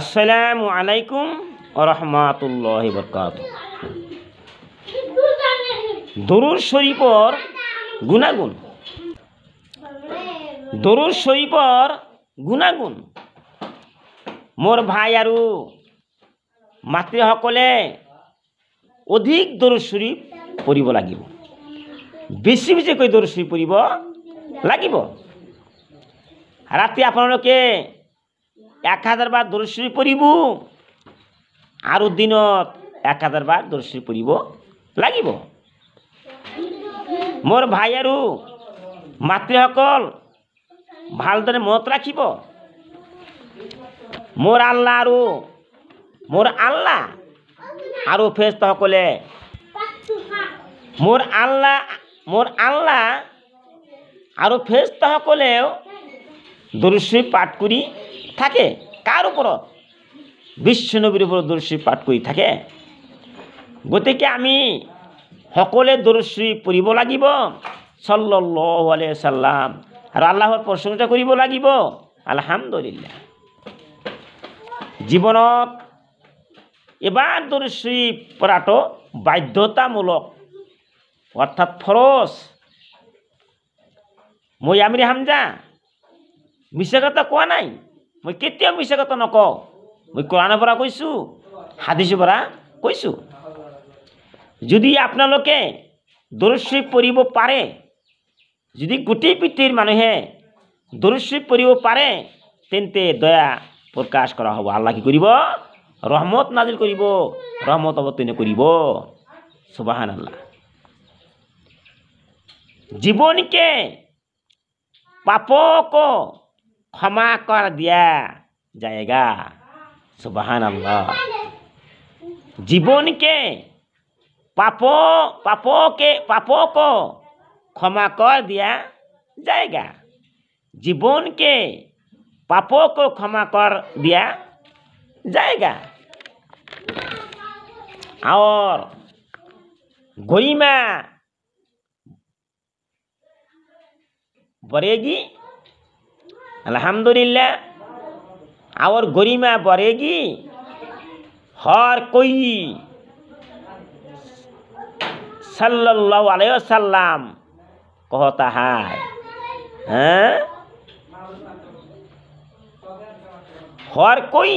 আসসালামু আলাইকুম রহমাতুল্লাহ বরকাত দরুর শরীফর গুণাগুণ দরুর শরীফর গুণাগুণ মোর ভাই আৰু মাতৃসকলে অধিক দরুদ শরীফ পঢ়িব লাগিব বেছি বেছিকৈ দরুদ শরীফ পঢ়িব লাগিব ৰাতি আপোনালোকে এক বার দর্শী পড়িব আৰু দিনত এক বার দর্শী পড়িব লাগিব মোৰ ভাই আৰু মাতৃসকল ভালদৰে মনত ৰাখিব মোৰ আল্লাহ আৰু মোৰ আল্লাহ আৰু সকলে মোৰ আল্লাহ মোৰ আল্লাহ আৰু সকলেও দর্শী পাঠ কৰি থাকে কাৰ ওপৰত নবীর ওপৰত দর্শী পাঠ কৰি থাকে গতিকে আমি সকলোৱে দর্শী পঢ়িব লাগিব সাল্লি সাল্লাম চাল্লাম আৰু আল্লাহৰ প্ৰশংসা কৰিব লাগিব আলহামদুলিল্লাহ জীৱনত এবাৰ দর্শী পঢ়াটো বাধ্যতামূলক অৰ্থাৎ ফৰজ মই আমি হামজা বিশ্বাস কথা কোৱা নাই মই কেতিয়াও মিছা কথা নকওঁ মই কোৰাণৰ পৰা কৈছোঁ হাদিছৰ পৰা কৈছোঁ যদি আপোনালোকে দৰশ্বী পৰিব পাৰে যদি গোটেই পৃথিৱীৰ মানুহে দৰশ্বী পৰিব পাৰে তেন্তে দয়া প্ৰকাশ কৰা হ'ব আল্লাহ কি কৰিব ৰহমত নাজিল কৰিব ৰহমত অৱতীৰ্ণ কৰিব সুবাহান আল্লাহ জীবনকে পাপক क्षमा कर दिया जाएगा सुबह अल्लाह जीवन के पापों पापों के पापों को क्षमा कर दिया जाएगा जीवन के पापों को क्षमा कर दिया जाएगा और गोईमा बरेगी আলহামদুলিল্লাহ আওয়ার গরিমা বরেগি হর কই সাল্লাল্লাহু আলাইহি সাল্লাম কহতা হায় হ্যাঁ হর কই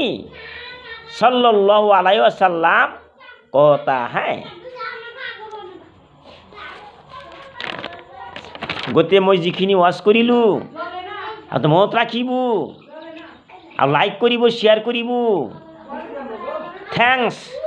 সাল্লাল্লাহু আলাইহি সাল্লাম কহতা হাই গতে মই যিখিনি ৱাছ কৰিলোঁ আর তো মত রাখিব আর লাইক করিব শেয়ার করিব থ্যাংকস